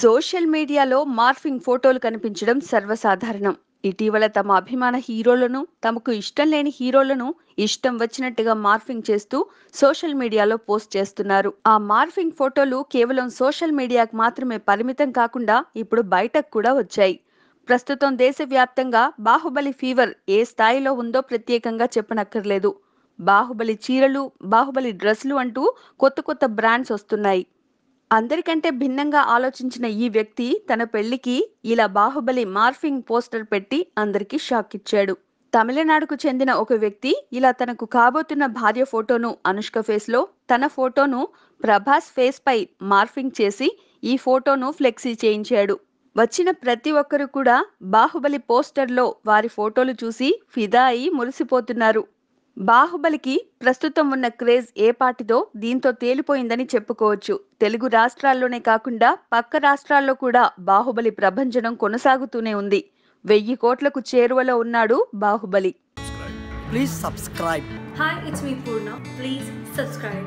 social మీడియాలో morphing ఫోటోలు కనిపించడం సర్వసాధారణం ఇటీవల తమ అభిమాన హీరోలను తమకు ఇష్టం లేని హీరోలను ఇష్టం వచ్చినట్టుగా మార్ఫింగ్ చేస్తూ సోషల్ మీడియాలో పోస్ట్ చేస్తున్నారు ఆ మార్ఫింగ్ ఫోటోలు కేవలం సోషల్ మీడియాకు మాత్రమే పరిమితం కాకుండా ఇప్పుడు బయటకు కూడా వచ్చాయి ప్రస్తుతం దేశవ్యాప్తంగా బాహుబలి ఫీవర్ ఏ స్థాయిలో ఉందో ప్రత్యేకంగా చెప్పనక్కర్లేదు బాహుబలి చీరలు బాహుబలి డ్రెస్లు అంటూ కొత్త కొత్త బ్రాండ్స్ వస్తున్నాయి అందరికంటే భిన్నంగా ఆలోచించిన ఈ వ్యక్తి తన పెళ్లికి ఇలా బాహుబలి మార్ఫింగ్ పోస్టర్ పెట్టి అందరికీ షాక్ ఇచ్చాడు తమిళనాడుకు చెందిన ఒక వ్యక్తి ఇలా తనకు కాబోతున్న భార్య ఫోటోను అనుష్క ఫేస్లో తన ఫోటోను ప్రభాస్ ఫేస్ పై మార్ఫింగ్ చేసి ఈ ఫోటోను ఫ్లెక్సీ చేయించాడు వచ్చిన ప్రతి ఒక్కరు కూడా బాహుబలి పోస్టర్లో వారి ఫోటోలు చూసి ఫిదా అయి మురిసిపోతున్నారు బాహుబలికి ప్రస్తుతం ఉన్న క్రేజ్ ఏ పాటిదో దీంతో తేలిపోయిందని చెప్పుకోవచ్చు తెలుగు రాష్ట్రాల్లోనే కాకుండా పక్క రాష్ట్రాల్లో కూడా బాహుబలి ప్రభంజనం కొనసాగుతూనే ఉంది వెయ్యి కోట్లకు చేరువలో ఉన్నాడు బాహుబలి ప్లీజ్ హాయ్ ప్లీజ్